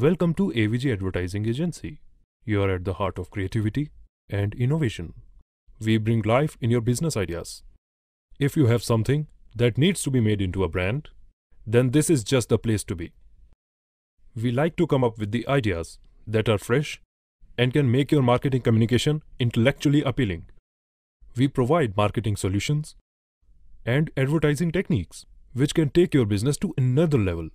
Welcome to AVG Advertising Agency. You are at the heart of creativity and innovation. We bring life in your business ideas. If you have something that needs to be made into a brand, then this is just the place to be. We like to come up with the ideas that are fresh and can make your marketing communication intellectually appealing. We provide marketing solutions and advertising techniques which can take your business to another level.